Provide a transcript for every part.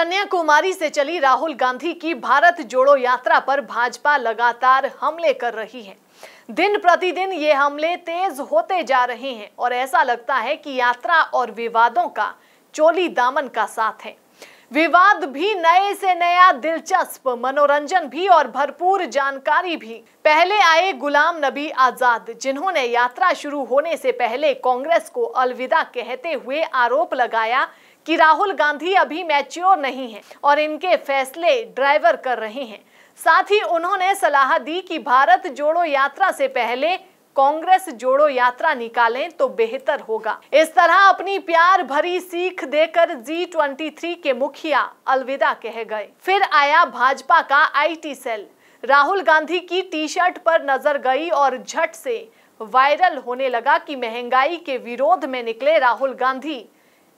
कन्याकुमारी से चली राहुल गांधी की भारत जोड़ो यात्रा पर भाजपा लगातार हमले कर रही है दिन प्रतिदिन ये हमले तेज होते जा रहे हैं और ऐसा लगता है कि यात्रा और विवादों का चोली दामन का साथ है विवाद भी नए से नया दिलचस्प मनोरंजन भी और भरपूर जानकारी भी पहले आए गुलाम नबी आजाद जिन्होंने यात्रा शुरू होने से पहले कांग्रेस को अलविदा कहते हुए आरोप लगाया कि राहुल गांधी अभी मैच्योर नहीं है और इनके फैसले ड्राइवर कर रहे हैं साथ ही उन्होंने सलाह दी कि भारत जोड़ो यात्रा से पहले कांग्रेस जोड़ो यात्रा निकालें तो बेहतर होगा इस तरह अपनी प्यार भरी सीख देकर जी ट्वेंटी थ्री के मुखिया अलविदा कह गए फिर आया भाजपा का आईटी सेल राहुल गांधी की टी शर्ट पर नजर गई और झट से वायरल होने लगा कि महंगाई के विरोध में निकले राहुल गांधी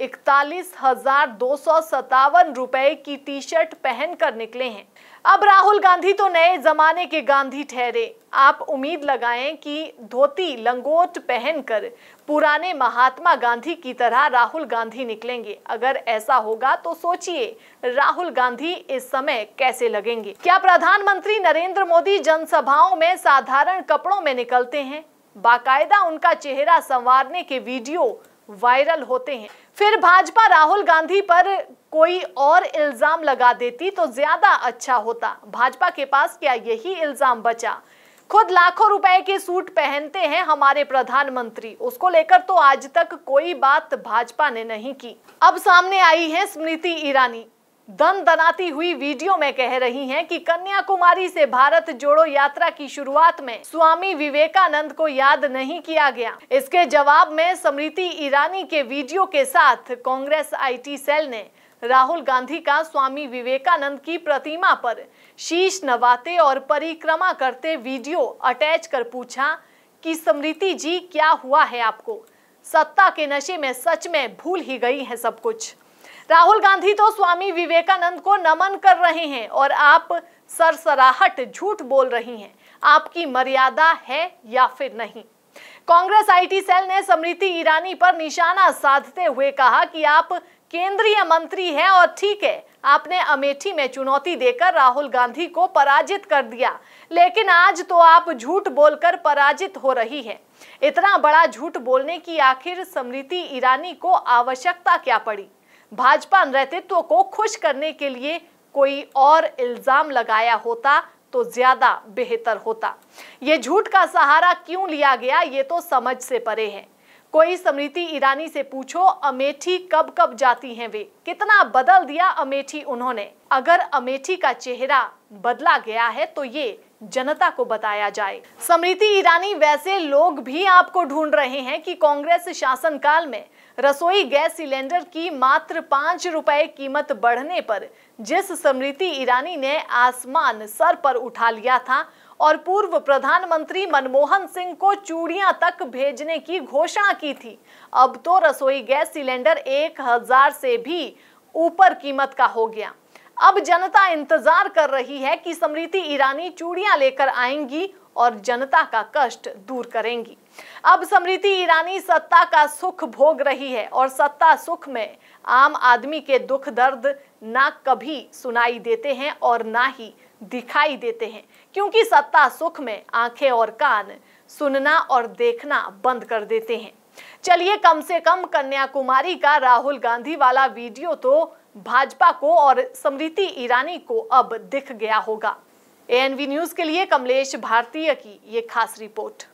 इकतालीस हजार दो सौ सतावन रुपए की टी शर्ट पहनकर निकले हैं अब राहुल गांधी तो नए जमाने के गांधी ठहरे आप उम्मीद लगाएं कि धोती लंगोट पहनकर पुराने महात्मा गांधी की तरह राहुल गांधी निकलेंगे अगर ऐसा होगा तो सोचिए राहुल गांधी इस समय कैसे लगेंगे क्या प्रधानमंत्री नरेंद्र मोदी जनसभाओं में साधारण कपड़ों में निकलते हैं बाकायदा उनका चेहरा संवारने के वीडियो वायरल होते हैं फिर भाजपा राहुल गांधी पर कोई और इल्जाम लगा देती तो ज्यादा अच्छा होता भाजपा के पास क्या यही इल्जाम बचा खुद लाखों रुपए के सूट पहनते हैं हमारे प्रधानमंत्री उसको लेकर तो आज तक कोई बात भाजपा ने नहीं की अब सामने आई है स्मृति ईरानी दन दनाती हुई वीडियो में कह रही हैं कि कन्याकुमारी से भारत जोड़ो यात्रा की शुरुआत में स्वामी विवेकानंद को याद नहीं किया गया इसके जवाब में स्मृति ईरानी के वीडियो के साथ कांग्रेस आईटी सेल ने राहुल गांधी का स्वामी विवेकानंद की प्रतिमा पर शीश नवाते और परिक्रमा करते वीडियो अटैच कर पूछा कि स्मृति जी क्या हुआ है आपको सत्ता के नशे में सच में भूल ही गई है सब कुछ राहुल गांधी तो स्वामी विवेकानंद को नमन कर रहे हैं और आप सरसराहट झूठ बोल रही हैं आपकी मर्यादा है या फिर नहीं कांग्रेस आईटी सेल ने स्मृति ईरानी पर निशाना साधते हुए कहा कि आप केंद्रीय मंत्री हैं और ठीक है आपने अमेठी में चुनौती देकर राहुल गांधी को पराजित कर दिया लेकिन आज तो आप झूठ बोलकर पराजित हो रही हैं इतना बड़ा झूठ बोलने की आखिर स्मृति ईरानी को आवश्यकता क्या पड़ी भाजपा नेतृत्व को खुश करने के लिए कोई और इल्जाम लगाया होता तो ज्यादा बेहतर होता ये झूठ का सहारा क्यों लिया गया ये तो समझ से परे है कोई स्मृति ईरानी से पूछो अमेठी कब कब जाती हैं वे कितना बदल दिया अमेठी उन्होंने अगर अमेठी का चेहरा बदला गया है तो ये जनता को बताया जाए स्मृति ईरानी वैसे लोग भी आपको ढूंढ रहे हैं कि कांग्रेस शासन काल में रसोई गैस सिलेंडर की मात्र पांच रुपए कीमत बढ़ने पर जिस स्मृति ईरानी ने आसमान सर पर उठा लिया था और पूर्व प्रधानमंत्री मनमोहन सिंह को चूड़ियां तक भेजने की घोषणा की थी अब तो रसोई गैस सिलेंडर एक हजार से भी ऊपर कीमत का हो गया अब जनता इंतजार कर रही है कि स्मृति ईरानी चूड़ियां लेकर आएंगी और जनता का कष्ट दूर करेंगी अब स्मृति ईरानी सत्ता का सुख भोग रही है और सत्ता सुख में आम आदमी के दुख दर्द ना कभी सुनाई देते हैं और ना ही दिखाई देते हैं क्योंकि सत्ता सुख में आंखें और कान सुनना और देखना बंद कर देते हैं चलिए कम से कम कन्याकुमारी का राहुल गांधी वाला वीडियो तो भाजपा को और स्मृति ईरानी को अब दिख गया होगा एएनवी न्यूज के लिए कमलेश भारतीय की ये खास रिपोर्ट